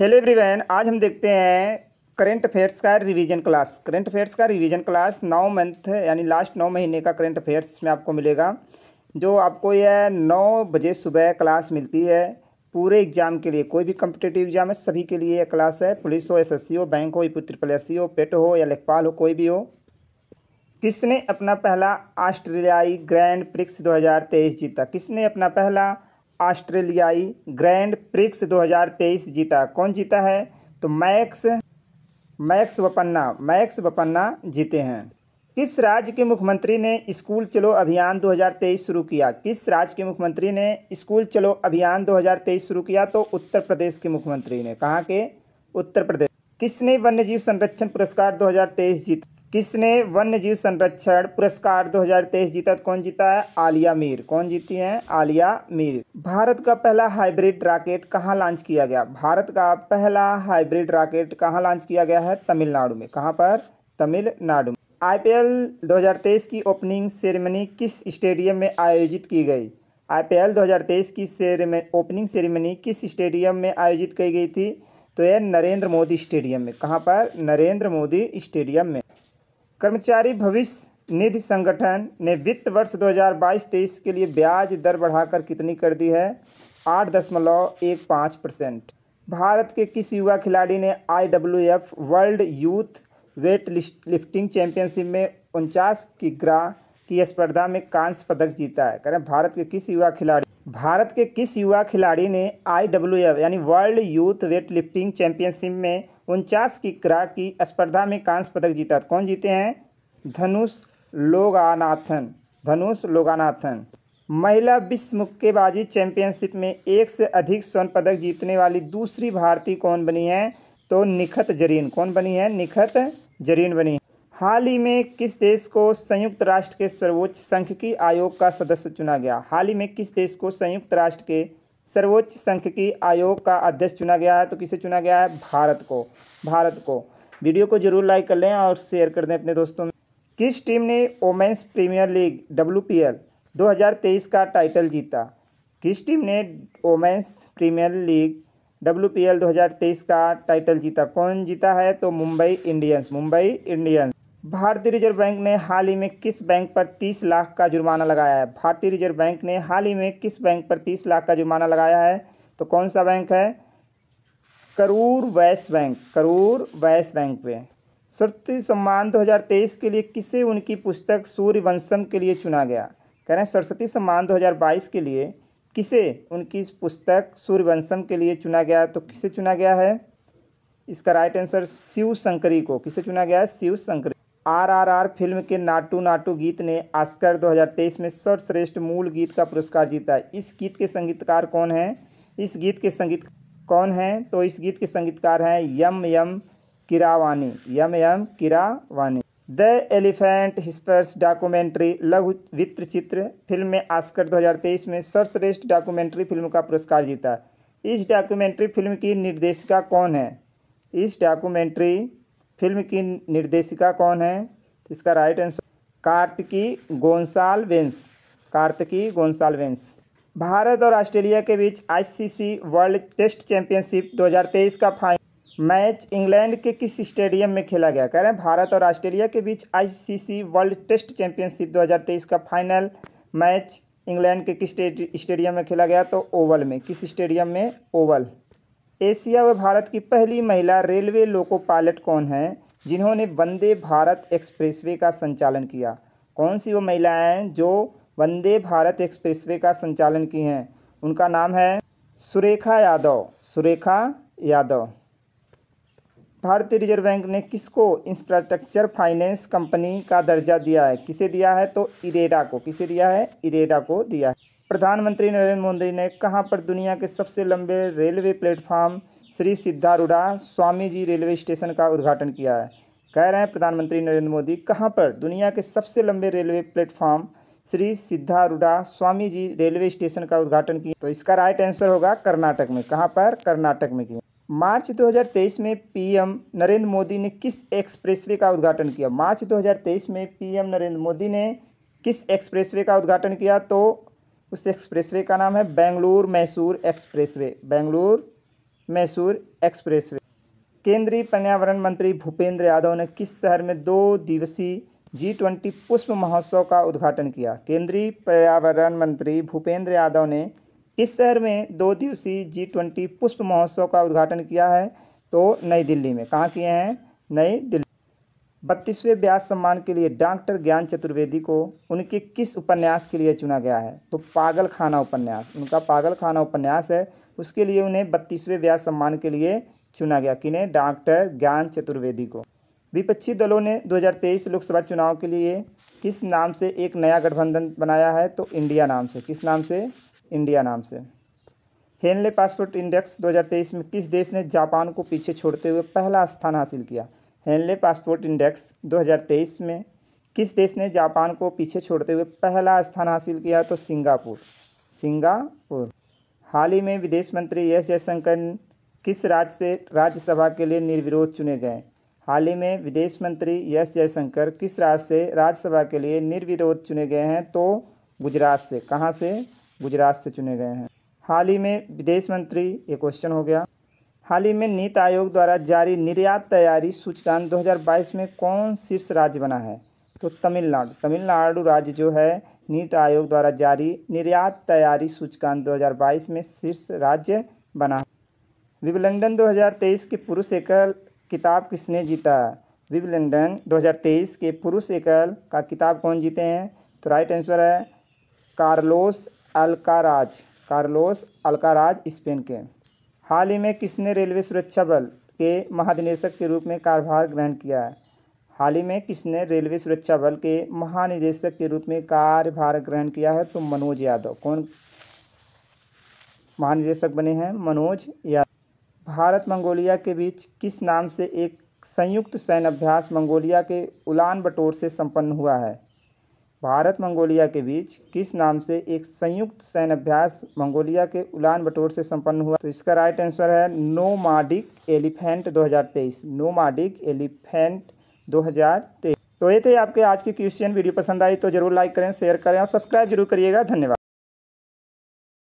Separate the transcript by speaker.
Speaker 1: hello everyone आज हम देखते हैं करंट अफेयर्स का रिवीजन क्लास करंट अफेयर्स का रिवीजन क्लास नौ मंथ यानी लास्ट नौ महीने का करंट अफेयर्स में आपको मिलेगा जो आपको यह नौ बजे सुबह क्लास मिलती है पूरे एग्जाम के लिए कोई भी कम्पिटेटिव एग्जाम है सभी के लिए यह क्लास है पुलिस हो एस हो बैंक हो ट्रिपल एस हो पेट e हो या लेखपाल हो कोई भी हो किसने अपना पहला ऑस्ट्रेलियाई ग्रैंड प्रिक्स 2023 जीता किसने अपना पहला ऑस्ट्रेलियाई ग्रैंड प्रिक्स 2023 जीता कौन जीता है तो मैक्स मैक्स वपन्ना मैक्स वपन्ना जीते हैं किस राज्य के मुख्यमंत्री ने स्कूल चलो अभियान 2023 शुरू किया किस राज्य के मुख्यमंत्री ने स्कूल चलो अभियान 2023 शुरू किया तो उत्तर प्रदेश के मुख्यमंत्री ने कहा के उत्तर प्रदेश किसने वन्यजीव संरक्षण पुरस्कार 2023 जीता किसने वन्य जीव संरक्षण पुरस्कार 2023 जीता तो कौन जीता है आलिया मीर कौन जीती है आलिया मीर भारत का पहला हाइब्रिड रॉकेट कहाँ लॉन्च किया गया भारत का पहला हाइब्रिड रॉकेट कहाँ लॉन्च किया गया है तमिलनाडु में कहाँ पर तमिलनाडु में आईपीएल 2023 की ओपनिंग सेरेमनी किस स्टेडियम में आयोजित की गई आईपीएल 2023 की सेरेमनी ओपनिंग सेरेमनी किस स्टेडियम में आयोजित की गई थी तो यह नरेंद्र मोदी स्टेडियम में कहाँ पर नरेंद्र मोदी स्टेडियम में कर्मचारी भविष्य निधि संगठन ने वित्त वर्ष 2022-23 के लिए ब्याज दर बढ़ाकर कितनी कर दी है आठ दशमलव एक पाँच परसेंट भारत के किस युवा खिलाड़ी ने I W F world youth weightlifting championship में उनचास ग्रा की स्पर्धा में कांस्य पदक जीता है करें भारत के किस युवा खिलाड़ी भारत के किस युवा खिलाड़ी ने आई यानी world youth weightlifting championship में उनचास की क्रा की स्पर्धा में कांस्य पदक जीता कौन जीते हैं धनुष लोगानाथन धनुष लोगानाथन महिला विश्व मुक्केबाजी चैंपियनशिप में एक से अधिक स्वर्ण पदक जीतने वाली दूसरी भारतीय कौन बनी है तो निखत जरीन कौन बनी है निखत जरीन बनी है हाल ही में किस देश को संयुक्त राष्ट्र के सर्वोच्च संघ की आयोग का सदस्य चुना गया हाल ही में किस देश को संयुक्त राष्ट्र के सर्वोच्च सांख्यिकी आयोग का अध्यक्ष चुना गया है तो किसे चुना गया है भारत को भारत को वीडियो को जरूर लाइक कर लें और शेयर कर दें अपने दोस्तों में किस टीम ने women's premier league W P L 2023 का टाइटल जीता किस टीम ने women's premier league W P L 2023 का टाइटल जीता कौन जीता है तो मुंबई इंडियंस मुंबई इंडियंस भारतीय रिजर्व बैंक ने हाल ही में किस बैंक पर 30 लाख का जुर्माना लगाया है भारतीय रिजर्व बैंक ने हाल ही में किस बैंक पर 30 लाख का जुर्माना लगाया है तो कौन सा बैंक है करूर वैस बैंक करूर वैस बैंक पे सरस्वती सम्मान 2023 के लिए किसे उनकी पुस्तक सूर्य वंशम के लिए चुना गया कह रहे हैं सरस्वती सम्मान 2022 के लिए किसे उनकी पुस्तक सूर्य वंशम के लिए चुना गया तो किसे चुना गया है इसका राइट आंसर शिव शंकरी को किसे चुना गया है शिव शंकरी आरआरआर फिल्म के नाटू नाटू गीत ने आस्कर 2023 में सर्वश्रेष्ठ मूल गीत का पुरस्कार जीता है इस गीत के संगीतकार कौन हैं इस गीत के संगीत कौन हैं तो इस गीत के संगीतकार हैं M M Keeravani M M Keeravani the elephant whisperers documentary लघु वित्त चित्र फिल्म में आस्कर 2023 में सर्वश्रेष्ठ डॉक्यूमेंट्री फिल्म का पुरस्कार जीता इस डॉक्यूमेंट्री फिल्म की निर्देशिका कौन है इस डॉक्यूमेंट्री फिल्म की निर्देशिका कौन है तो इसका राइट आंसर कार्तिकी गोंसालवेंस कार्तिकी गोंसालवेंस भारत और ऑस्ट्रेलिया के बीच आईसीसी वर्ल्ड टेस्ट चैंपियनशिप 2023 का फाइनल मैच इंग्लैंड के किस स्टेडियम में खेला गया कह रहे हैं भारत और ऑस्ट्रेलिया के बीच आईसीसी वर्ल्ड टेस्ट चैंपियनशिप 2023 का फाइनल मैच इंग्लैंड के किस स्टेडियम में खेला गया तो ओवल में किस स्टेडियम में ओवल एशिया व भारत की पहली महिला रेलवे लोको पायलट कौन है जिन्होंने वंदे भारत एक्सप्रेसवे का संचालन किया कौन सी वो महिलाएं जो वंदे भारत एक्सप्रेसवे का संचालन की हैं उनका नाम है सुरेखा यादव सुरेखा यादव भारतीय रिजर्व बैंक ने किसको इंफ्रास्ट्रक्चर फाइनेंस कंपनी का दर्जा दिया है किसे दिया है तो इरेडा को किसे दिया है इरेडा को दिया है प्रधानमंत्री नरेंद्र मोदी ने कहाँ पर दुनिया के सबसे लंबे railway platform Shri Siddharudha Swami ji railway station का उद्घाटन किया है कह रहे हैं प्रधानमंत्री नरेंद्र मोदी कहाँ पर दुनिया के सबसे लंबे railway platform Shri Siddharudha Swami ji railway station का उद्घाटन किया तो इसका राइट आंसर होगा कर्नाटक में कहाँ पर कर्नाटक में किया मार्च 2023 में पीएम नरेंद्र मोदी ने किस एक्सप्रेसवे का उद्घाटन किया मार्च 2023 में पीएम नरेंद्र मोदी ने किस एक्सप्रेसवे का उद्घाटन किया तो उस एक्सप्रेसवे का नाम है बेंगलुरु मैसूर एक्सप्रेसवे बेंगलुरु मैसूर एक्सप्रेसवे केंद्रीय पर्यावरण मंत्री भूपेंद्र यादव ने किस शहर में दो दिवसीय जी ट्वेंटी पुष्प महोत्सव का उद्घाटन किया केंद्रीय पर्यावरण मंत्री भूपेंद्र यादव ने किस शहर में दो दिवसीय जी ट्वेंटी पुष्प महोत्सव का उद्घाटन किया है तो नई दिल्ली में कहाँ किए हैं नई दिल्ली बत्तीसवें व्यास सम्मान के लिए डॉक्टर ज्ञान चतुर्वेदी को उनके किस उपन्यास के लिए चुना गया है तो पागल खाना उपन्यास उनका पागल खाना उपन्यास है उसके लिए उन्हें बत्तीसवें व्यास सम्मान के लिए चुना गया किन्हें डॉक्टर ज्ञान चतुर्वेदी को विपक्षी दलों ने 2023 लोकसभा चुनाव के लिए किस नाम से एक नया गठबंधन बनाया है तो इंडिया नाम से किस नाम से इंडिया नाम से हेनले पासपोर्ट इंडेक्स 2023 में किस देश ने जापान को पीछे छोड़ते हुए पहला स्थान हासिल किया हेनले पासपोर्ट इंडेक्स 2023 में किस देश ने जापान को पीछे छोड़ते हुए पहला स्थान हासिल किया तो सिंगापुर सिंगापुर हाल ही में विदेश मंत्री एस जयशंकर किस राज्य से राज्यसभा के लिए निर्विरोध चुने गए हाल ही में विदेश मंत्री एस जयशंकर किस राज्य से राज्यसभा के लिए निर्विरोध चुने गए हैं तो गुजरात से कहाँ से गुजरात से चुने गए हैं हाल ही में विदेश मंत्री ये क्वेश्चन हो गया हाल ही में नीति आयोग द्वारा जारी निर्यात तैयारी सूचकांक 2022 में कौन शीर्ष राज्य बना है तो तमिलनाडु तमिलनाडु राज्य जो है नीति आयोग द्वारा जारी निर्यात तैयारी सूचकांक 2022 में शीर्ष राज्य बना विबलंडन 2023 के पुरुष एकल किताब किसने जीता विबलंडन 2023 के पुरुष एकल का किताब कौन जीते हैं तो राइट आंसर है Carlos Alcaraz Carlos Alcaraz Spain के हाल ही में किसने रेलवे सुरक्षा बल के महानिदेशक के रूप में कार्यभार ग्रहण किया है हाल ही में किसने रेलवे सुरक्षा बल के महानिदेशक के रूप में कार्यभार ग्रहण किया है तो मनोज यादव कौन महानिदेशक बने हैं मनोज यादव भारत मंगोलिया के बीच किस नाम से एक संयुक्त सैन्य अभ्यास मंगोलिया के उलान बटोर से संपन्न हुआ है भारत मंगोलिया के बीच किस नाम से एक संयुक्त सैन्य अभ्यास मंगोलिया के उलान बटोर से संपन्न हुआ तो इसका राइट आंसर है nomadic elephant 2023 nomadic elephant 2023 तो ये थे आपके आज की क्वेश्चन वीडियो पसंद आई तो जरूर लाइक करें शेयर करें और सब्सक्राइब जरूर करिएगा धन्यवाद